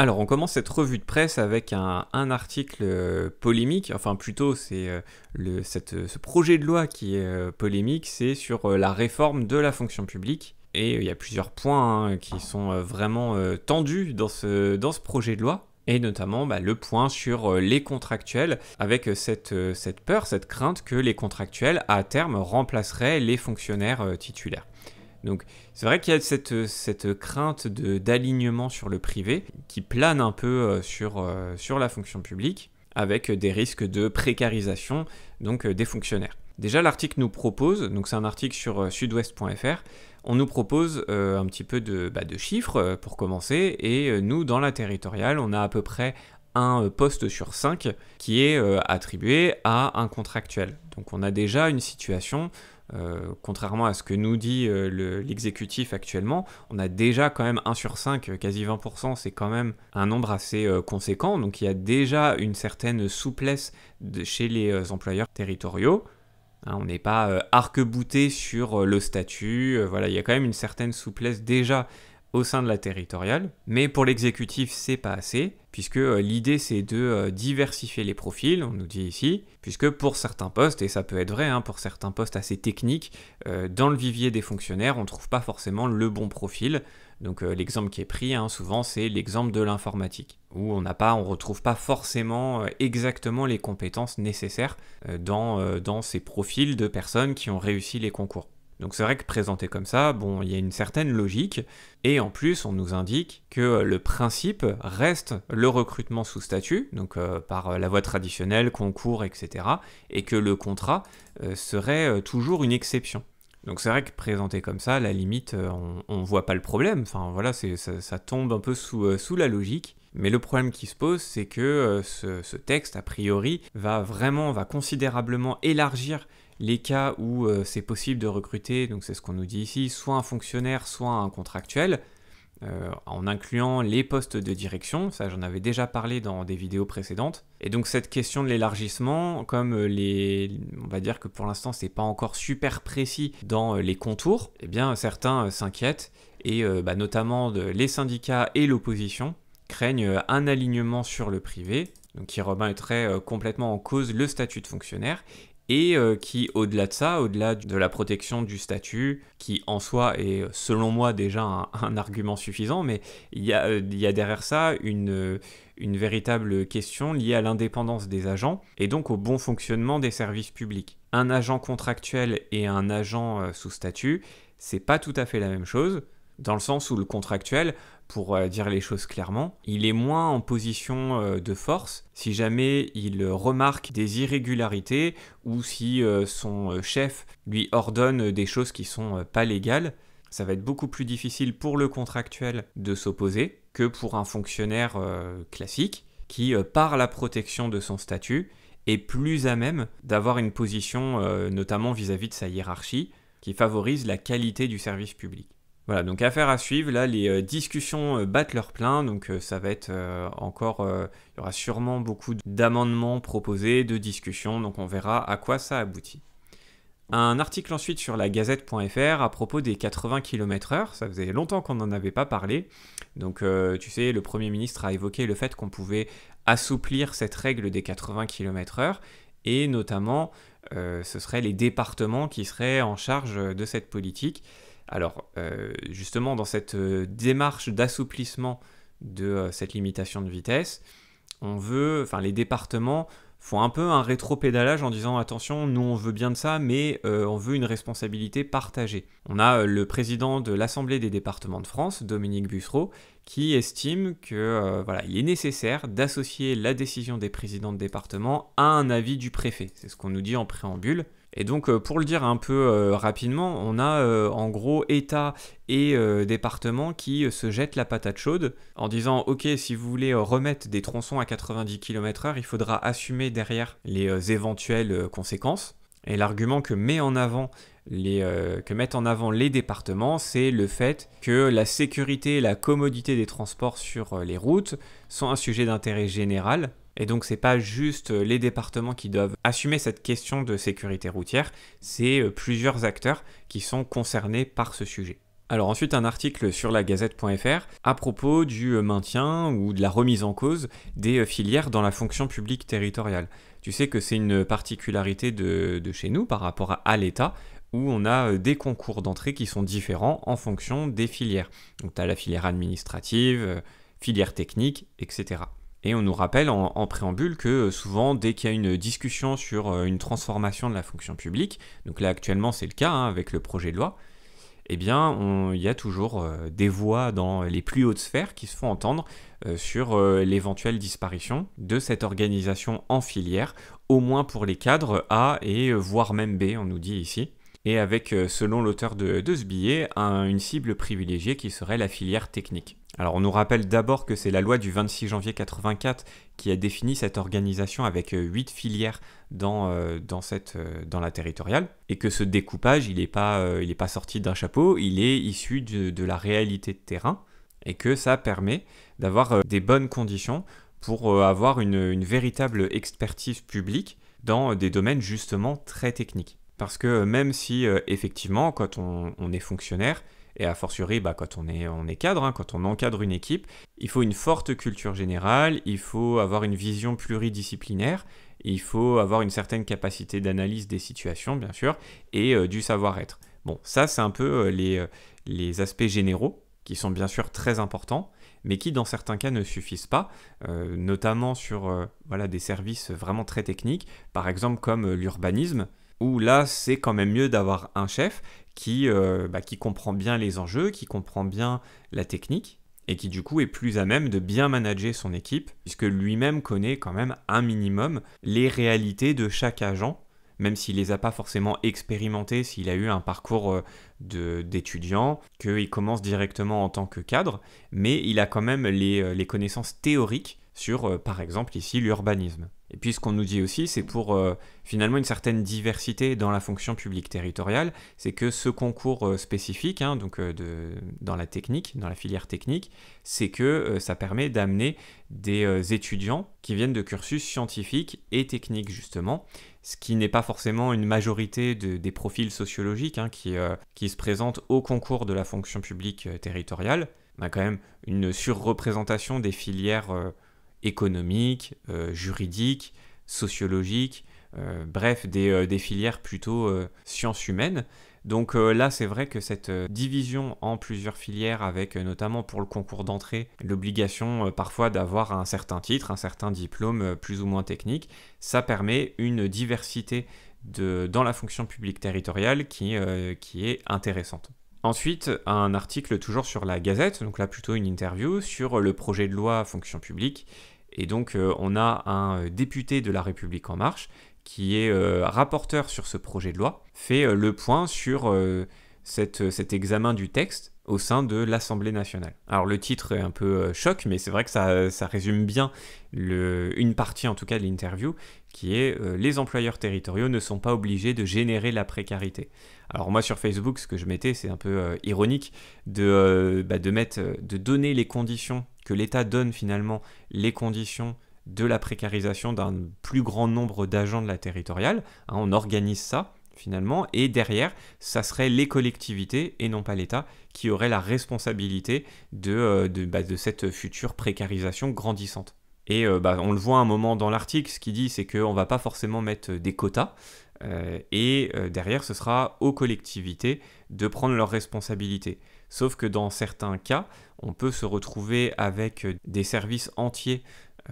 Alors, on commence cette revue de presse avec un, article euh, polémique, enfin plutôt c'est euh, euh, ce projet de loi qui est polémique, c'est sur la réforme de la fonction publique. Et il y a plusieurs points hein, qui sont vraiment tendus dans ce, projet de loi et notamment bah, le point sur les contractuels, avec cette, peur, cette crainte que les contractuels, à terme, remplaceraient les fonctionnaires titulaires. Donc c'est vrai qu'il y a cette, cette crainte d'alignement sur le privé qui plane un peu euh, sur, euh, sur la fonction publique avec des risques de précarisation donc euh, des fonctionnaires. Déjà l'article nous propose, donc c'est un article sur sudouest.fr, on nous propose un petit peu de, bah, de chiffres pour commencer et nous dans la territoriale on a à peu près un poste sur cinq qui est attribué à un contractuel. Donc on a déjà une situation euh, contrairement à ce que nous dit euh, l'exécutif actuellement, on a déjà quand même 1 sur 5, euh, quasi 20%, c'est quand même un nombre assez conséquent, donc il y a déjà une certaine souplesse chez les employeurs territoriaux. Hein, on n'est pas arc-bouté sur le statut, voilà, il y a quand même une certaine souplesse déjà au sein de la territoriale. Mais pour l'exécutif, c'est pas assez, puisque euh, l'idée c'est de euh, diversifier les profils, on nous dit ici, puisque pour certains postes, et ça peut être vrai, hein, pour certains postes assez techniques, euh, dans le vivier des fonctionnaires, on ne trouve pas forcément le bon profil. Donc l'exemple qui est pris, hein, souvent, c'est l'exemple de l'informatique, où on n'a pas, on retrouve pas forcément exactement les compétences nécessaires dans, dans ces profils de personnes qui ont réussi les concours. Donc c'est vrai que présenté comme ça, bon, il y a une certaine logique, et en plus on nous indique que le principe reste le recrutement sous statut, donc euh, par euh, la voie traditionnelle, concours, etc., et que le contrat euh, serait toujours une exception. Donc c'est vrai que présenté comme ça, à la limite, on, ne voit pas le problème, enfin voilà, ça, tombe un peu sous, la logique, mais le problème qui se pose, c'est que ce, ce, texte, a priori, va vraiment, va considérablement élargir les cas où euh, c'est possible de recruter, donc c'est ce qu'on nous dit ici, soit un fonctionnaire, soit un contractuel, euh, en incluant les postes de direction, ça j'en avais déjà parlé dans des vidéos précédentes. Et donc cette question de l'élargissement, comme euh, les, on va dire que pour l'instant c'est pas encore super précis dans les contours, eh bien certains s'inquiètent et bah, notamment les syndicats et l'opposition craignent un alignement sur le privé, donc qui remettrait complètement en cause le statut de fonctionnaire et euh, qui, au-delà de ça, au-delà de la protection du statut, qui en soi est, selon moi, déjà un, argument suffisant, mais il y a, euh, derrière ça une, euh, une véritable question liée à l'indépendance des agents et donc au bon fonctionnement des services publics. Un agent contractuel et un agent sous statut, c'est pas tout à fait la même chose dans le sens où le contractuel, pour euh, dire les choses clairement, il est moins en position euh, de force si jamais il euh, remarque des irrégularités ou si son chef lui ordonne des choses qui sont pas légales. Ça va être beaucoup plus difficile pour le contractuel de s'opposer que pour un fonctionnaire classique qui, par la protection de son statut, est plus à même d'avoir une position, notamment vis-à-vis -vis de sa hiérarchie, qui favorise la qualité du service public. Voilà, donc affaire à suivre. Là, les euh, discussions euh, battent leur plein, donc euh, ça va être encore. il y aura sûrement beaucoup d'amendements proposés, de discussions, donc on verra à quoi ça aboutit. Un article ensuite sur la gazette.fr à propos des 80 km/h, ça faisait longtemps qu'on n'en avait pas parlé. Donc tu sais, le Premier ministre a évoqué le fait qu'on pouvait assouplir cette règle des 80 km/h et notamment ce seraient les départements qui seraient en charge de cette politique. Alors, euh, justement, dans cette euh, démarche d'assouplissement de euh, cette limitation de vitesse, on veut, enfin, les départements font un peu un rétro-pédalage en disant attention, nous on veut bien de ça, mais on veut une responsabilité partagée. On a le président de l'Assemblée des départements de France, Dominique Bussereau, qui estime que voilà, il est nécessaire d'associer la décision des présidents de département à un avis du préfet. C'est ce qu'on nous dit en préambule. Et donc, euh, pour le dire un peu euh, rapidement, on a euh, en gros État et départements département qui se jettent la patate chaude en disant Ok, si vous voulez remettre des tronçons à 90 km/h, il faudra assumer derrière les éventuelles conséquences. Et l'argument que que mettent en avant les départements, c'est le fait que la sécurité et la commodité des transports sur les routes sont un sujet d'intérêt général et donc n'est pas juste euh, les départements qui doivent assumer cette question de sécurité routière, c'est euh, plusieurs acteurs qui sont concernés par ce sujet. Alors ensuite un article sur la gazette.fr à propos du euh, maintien ou de la remise en cause des filières dans la fonction publique territoriale. Tu sais que c'est une particularité de, chez nous par rapport à, à l'État où on a des concours d'entrée qui sont différents en fonction des filières. Donc tu as la filière administrative, filière technique, etc. Et on nous rappelle en, préambule que euh, souvent, dès qu'il y a une discussion sur euh, une transformation de la fonction publique, donc là actuellement c'est le cas hein, avec le projet de loi, eh bien, il y a toujours euh, des voix dans les plus hautes sphères qui se font entendre sur l'éventuelle disparition de cette organisation en filière, au moins pour les cadres A et voire même B, on nous dit ici. Et avec, selon l'auteur de, ce billet, une cible privilégiée qui serait la filière technique. Alors on nous rappelle d'abord que c'est la loi du 26 janvier 84 qui a défini cette organisation avec euh, huit filières euh, euh, dans, la territoriale, et que ce découpage, il n'est pas, sorti d'un chapeau, il est issu de, la réalité de terrain, et que ça permet d'avoir des bonnes conditions pour avoir une, véritable expertise publique dans des domaines justement très techniques. Parce que même si effectivement, quand on est fonctionnaire, et a fortiori, bah, quand on est, on est cadre, hein, quand on encadre une équipe, il faut une forte culture générale, il faut avoir une vision pluridisciplinaire, il faut avoir une certaine capacité d'analyse des situations, bien sûr, et euh, du savoir-être. Bon, ça, c'est un peu euh, les, euh, les aspects généraux qui sont bien sûr très importants, mais qui dans certains cas ne suffisent pas, notamment sur voilà, des services vraiment très techniques, par exemple comme l'urbanisme, où là c'est quand même mieux d'avoir un chef euh, bah, qui, comprend bien les enjeux, qui comprend bien la technique et qui du coup est plus à même de bien manager son équipe, puisque lui-même connaît quand même un minimum les réalités de chaque agent, même s'il les a pas forcément expérimentées, s'il a eu un parcours euh, d'étudiant, qu'il commence directement en tant que cadre, mais il a quand même les euh, connaissances théoriques sur, par exemple ici, l'urbanisme. Et puis ce qu'on nous dit aussi, c'est pour euh, finalement une certaine diversité dans la fonction publique territoriale, c'est que ce concours euh, spécifique, hein, donc euh, dans la technique, dans la filière technique, c'est que ça permet d'amener des étudiants qui viennent de cursus scientifiques et techniques justement, ce qui n'est pas forcément une majorité des profils sociologiques hein, qui, qui se présentent au concours de la fonction publique territoriale. On a quand même une surreprésentation des filières économique, euh, juridique, sociologique, euh, bref, euh, des, filières plutôt sciences humaines. Donc là, c'est vrai que cette division en plusieurs filières, avec notamment pour le concours d'entrée, l'obligation parfois d'avoir un certain titre, un certain diplôme plus ou moins technique, ça permet une diversité dans la fonction publique territoriale qui est intéressante. Ensuite, un article toujours sur la Gazette, donc là plutôt une interview sur le projet de loi fonction publique. Et donc euh, on a un euh, député de la République en marche qui est euh, rapporteur sur ce projet de loi, fait le point sur cet examen du texte au sein de l'Assemblée nationale. Alors le titre est un peu euh, choc, mais c'est vrai que ça, résume bien le, une partie en tout cas de l'interview, qui est euh, les employeurs territoriaux ne sont pas obligés de générer la précarité. Alors moi sur Facebook, ce que je mettais, c'est un peu euh, ironique de, bah, de, mettre, de donner les conditions, que l'État donne finalement les conditions de la précarisation d'un plus grand nombre d'agents de la territoriale. Hein, on organise ça finalement, et derrière, ça serait les collectivités et non pas l'État qui auraient la responsabilité de, euh, bah, cette future précarisation grandissante. Et euh, bah, on le voit un moment dans l'article, ce qu'il dit, c'est qu'on ne va pas forcément mettre des quotas, euh, et derrière, ce sera aux collectivités de prendre leurs responsabilités. Sauf que dans certains cas, on peut se retrouver avec des services entiers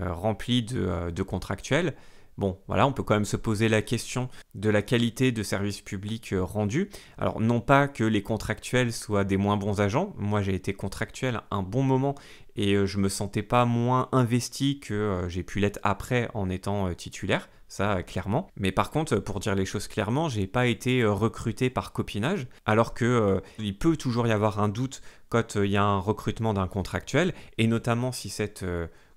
remplis de contractuels, Bon, voilà, on peut quand même se poser la question de la qualité de service public euh, rendu. Alors, non pas que les contractuels soient des moins bons agents. Moi, j'ai été contractuel un bon moment et euh, je me sentais pas moins investi que euh, j'ai pu l'être après en étant titulaire. Ça, clairement. Mais par contre, pour dire les choses clairement, j'ai pas été recruté par copinage, alors que il peut toujours y avoir un doute quand il y a un recrutement d'un contractuel, et notamment si cette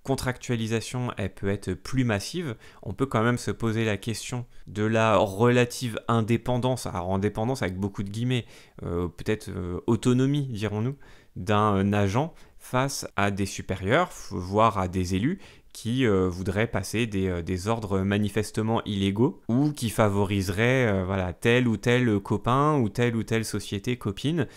contractualisation, elle peut être plus massive, on peut quand même se poser la question de la relative indépendance, alors indépendance avec beaucoup de guillemets, euh, peut-être euh, autonomie, dirons-nous, d'un euh, agent face à des supérieurs, voire à des élus qui euh, voudraient passer euh, des, ordres manifestement illégaux ou qui favoriseraient euh, voilà, tel ou tel copain ou telle ou telle société copine.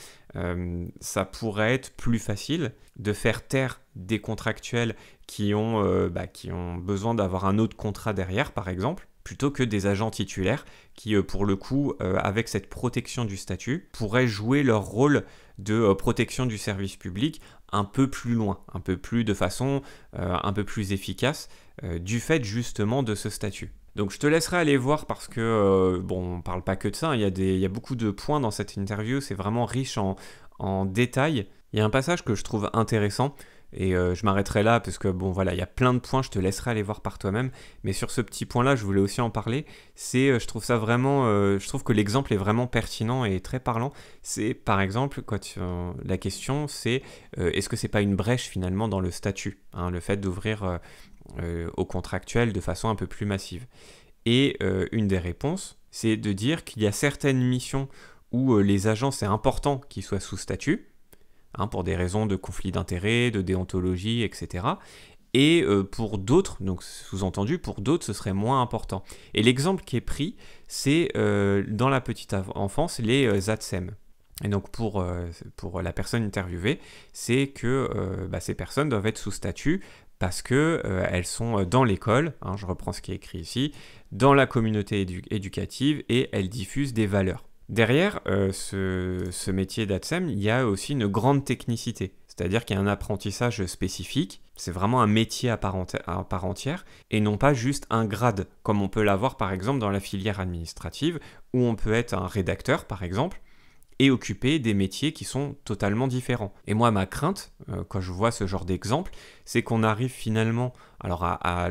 ça pourrait être plus facile de faire taire des contractuels qui ont, bah, qui ont besoin d'avoir un autre contrat derrière, par exemple, plutôt que des agents titulaires qui, pour le coup, avec cette protection du statut, pourraient jouer leur rôle de protection du service public un peu plus loin, un peu plus de façon euh, un peu plus efficace euh, du fait justement de ce statut. Donc je te laisserai aller voir parce que, euh, bon, on parle pas que de ça, hein. il y, a des, il y a beaucoup de points dans cette interview, c'est vraiment riche en, en détails. Il y a un passage que je trouve intéressant, et euh, je m'arrêterai là parce que bon voilà, il y a plein de points, je te laisserai aller voir par toi-même. Mais sur ce petit point-là, je voulais aussi en parler. C'est, euh, je trouve ça vraiment, euh, je trouve que l'exemple est vraiment pertinent et très parlant. C'est par exemple la question c'est est-ce que c'est pas une brèche finalement dans le statut, hein, le fait d'ouvrir au contractuel de façon un peu plus massive. Et une des réponses, c'est de dire qu'il y a certaines missions où les agents c'est important qu'ils soient sous statut Hein, pour des raisons de conflit d'intérêts, de déontologie, etc. Et euh, pour d'autres, donc sous-entendu, pour d'autres, ce serait moins important. Et l'exemple qui est pris, c'est euh, dans la petite enfance, les ZATSEM. Euh, et donc pour, pour la personne interviewée, c'est que bah, ces personnes doivent être sous statut parce qu'elles sont dans l'école, hein, je reprends ce qui est écrit ici, dans la communauté éducative et elles diffusent des valeurs. Derrière euh, ce, métier d'ATSEM, il y a aussi une grande technicité, c'est-à-dire qu'il y a un apprentissage spécifique, c'est vraiment un métier à part, à part, entière, et non pas juste un grade, comme on peut l'avoir par exemple dans la filière administrative, où on peut être un rédacteur par exemple, et occuper des métiers qui sont totalement différents. Et moi, ma crainte, euh, quand je vois ce genre d'exemple, c'est qu'on arrive finalement, alors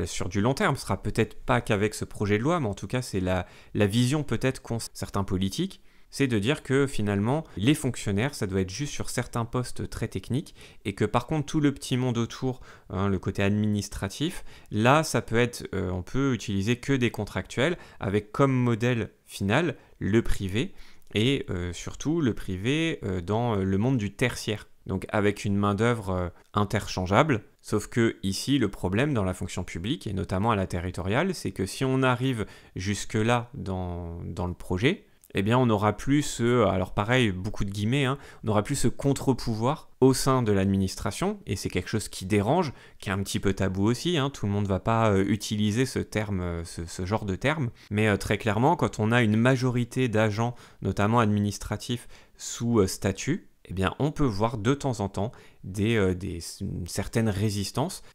sur du long terme, ce sera peut-être pas qu'avec ce projet de loi, mais en tout cas, c'est la, vision peut-être qu'ont certains politiques, c'est de dire que finalement, les fonctionnaires, ça doit être juste sur certains postes très techniques, et que par contre, tout le petit monde autour, hein, le côté administratif, là, ça peut être, euh, on peut utiliser que des contractuels, avec comme modèle final le privé, et euh, surtout le privé euh, dans euh, le monde du tertiaire, donc avec une main-d'œuvre interchangeable. Sauf que ici, le problème dans la fonction publique, et notamment à la territoriale, c'est que si on arrive jusque-là dans le projet, eh bien on n'aura plus ce, alors pareil, beaucoup de guillemets, hein, on n'aura plus ce contre-pouvoir au sein de l'administration, et c'est quelque chose qui dérange, qui est un petit peu tabou aussi, hein, tout le monde ne va pas euh, utiliser ce terme, euh, ce, genre de terme, mais euh, très clairement, quand on a une majorité d'agents, notamment administratifs, sous statut, eh bien, on peut voir de temps en temps des, des, une certaine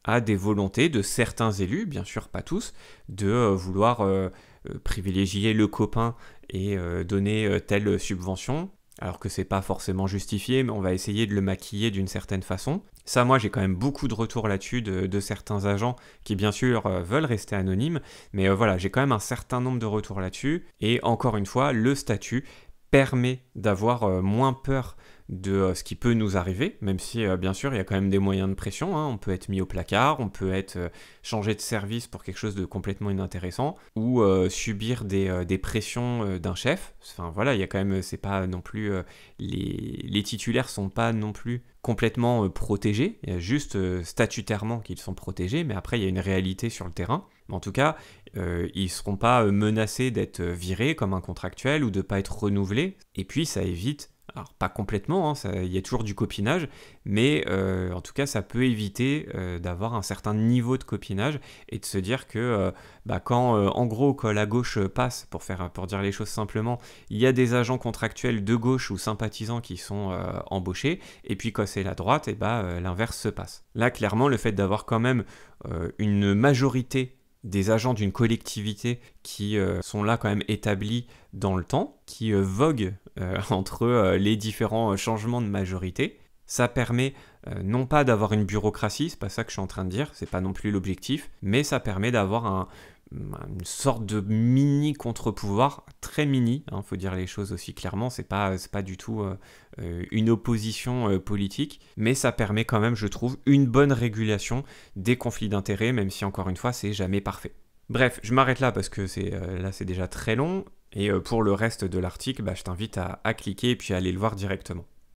à des volontés de certains élus, bien sûr pas tous, de vouloir euh, privilégier le copain et euh, donner euh, telle subvention, alors que c'est pas forcément justifié, mais on va essayer de le maquiller d'une certaine façon. Ça, moi, j'ai quand même beaucoup de retours là-dessus de, certains agents qui, bien sûr, veulent rester anonymes, mais voilà, j'ai quand même un certain nombre de retours là-dessus, et encore une fois, le statut permet d'avoir moins peur de euh, ce qui peut nous arriver, même si euh, bien sûr il y a quand même des moyens de pression, hein. on peut être mis au placard, on peut être euh, changé de service pour quelque chose de complètement inintéressant, ou subir des, pressions d'un chef. Enfin voilà, il y a quand même, c'est pas non plus, les, les titulaires sont pas non plus complètement protégés, il y a juste statutairement qu'ils sont protégés, mais après il y a une réalité sur le terrain. en tout cas, ils seront pas menacés d'être virés comme un contractuel ou de ne pas être renouvelés. Et puis ça évite alors pas complètement, hein, il y a toujours du copinage, mais euh, en tout cas ça peut éviter euh, d'avoir un certain niveau de copinage et de se dire que euh, bah, quand en gros quand la gauche passe, pour, faire, pour dire les choses simplement, il y a des agents contractuels de gauche ou sympathisants qui sont embauchés, et puis quand c'est la droite, et eh bah, l'inverse se passe. Là clairement le fait d'avoir quand même une majorité des agents d'une collectivité qui euh, sont là quand même établis dans le temps, qui euh, voguent euh, entre les différents changements de majorité. Ça permet non pas d'avoir une bureaucratie, c'est pas ça que je suis en train de dire, c'est pas non plus l'objectif, mais ça permet d'avoir un, une sorte de mini contre-pouvoir, très mini, il hein, faut dire les choses aussi clairement, c'est pas, pas du tout euh, euh, une opposition euh, politique, mais ça permet quand même, je trouve, une bonne régulation des conflits d'intérêts, même si encore une fois, c'est jamais parfait. Bref, je m'arrête là parce que c'est là c'est déjà très long, et pour le reste de l'article, bah, je t'invite à, à cliquer et puis à aller le voir directement.